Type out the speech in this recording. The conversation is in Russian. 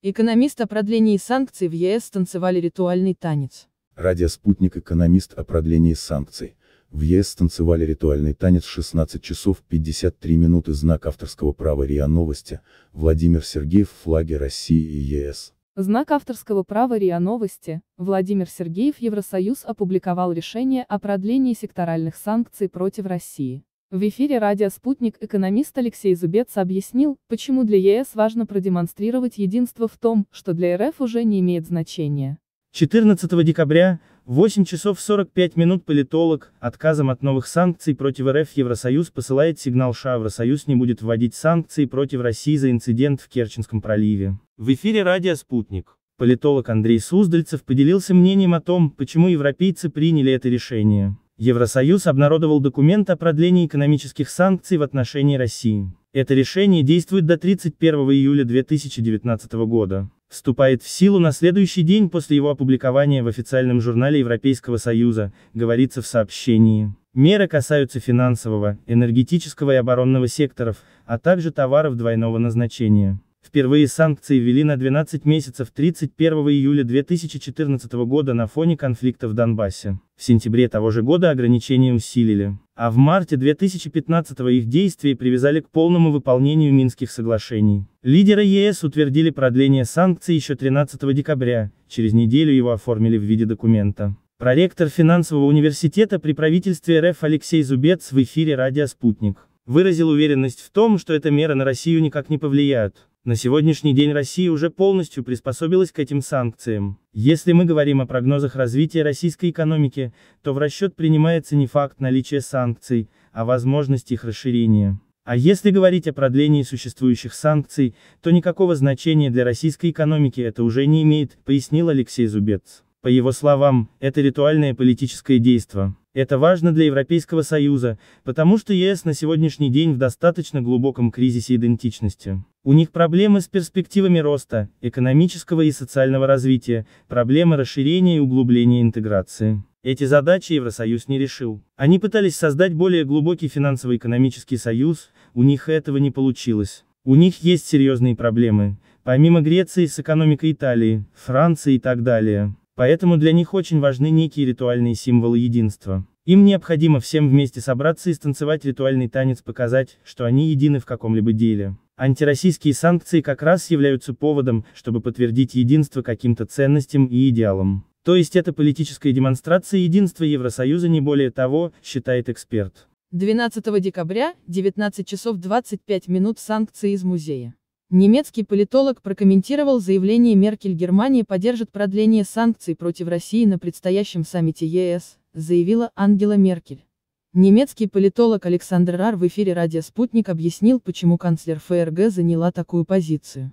Экономист о продлении санкций в ЕС танцевали ритуальный танец. Радио «Спутник» экономист о продлении санкций. В ЕС танцевали ритуальный танец 16 часов 53 минуты знак авторского права РИА Новости, Владимир Сергеев Флаги России и ЕС. Знак авторского права РИА Новости, Владимир Сергеев Евросоюз опубликовал решение о продлении секторальных санкций против России. В эфире «Радио Спутник» экономист Алексей Зубец объяснил, почему для ЕС важно продемонстрировать единство в том, что для РФ уже не имеет значения. 14 декабря, 8 часов 45 минут политолог, отказом от новых санкций против РФ Евросоюз посылает сигнал США Евросоюз не будет вводить санкции против России за инцидент в Керченском проливе. В эфире «Радио Спутник». Политолог Андрей Суздальцев поделился мнением о том, почему европейцы приняли это решение. Евросоюз обнародовал документ о продлении экономических санкций в отношении России. Это решение действует до 31 июля 2019 года. Вступает в силу на следующий день после его опубликования в официальном журнале Европейского Союза, говорится в сообщении. Меры касаются финансового, энергетического и оборонного секторов, а также товаров двойного назначения. Впервые санкции ввели на 12 месяцев 31 июля 2014 года на фоне конфликта в Донбассе. В сентябре того же года ограничения усилили, а в марте 2015 их действия привязали к полному выполнению Минских соглашений. Лидеры ЕС утвердили продление санкций еще 13 декабря, через неделю его оформили в виде документа. Проректор финансового университета при правительстве РФ Алексей Зубец в эфире «Радио Спутник» выразил уверенность в том, что эта мера на Россию никак не повлияет. На сегодняшний день Россия уже полностью приспособилась к этим санкциям. Если мы говорим о прогнозах развития российской экономики, то в расчет принимается не факт наличия санкций, а возможность их расширения. А если говорить о продлении существующих санкций, то никакого значения для российской экономики это уже не имеет, пояснил Алексей Зубец. По его словам, это ритуальное политическое действие. Это важно для Европейского Союза, потому что ЕС на сегодняшний день в достаточно глубоком кризисе идентичности. У них проблемы с перспективами роста, экономического и социального развития, проблемы расширения и углубления интеграции. Эти задачи Евросоюз не решил. Они пытались создать более глубокий финансово-экономический союз, у них этого не получилось. У них есть серьезные проблемы, помимо Греции с экономикой Италии, Франции и так далее. Поэтому для них очень важны некие ритуальные символы единства. Им необходимо всем вместе собраться и станцевать ритуальный танец, показать, что они едины в каком-либо деле. Антироссийские санкции как раз являются поводом, чтобы подтвердить единство каким-то ценностям и идеалам. То есть это политическая демонстрация единства Евросоюза не более того, считает эксперт. 12 декабря, 19 часов 25 минут санкции из музея. Немецкий политолог прокомментировал заявление Меркель Германии поддержит продление санкций против России на предстоящем саммите ЕС, заявила Ангела Меркель. Немецкий политолог Александр Рар в эфире «Радио Спутник» объяснил, почему канцлер ФРГ заняла такую позицию.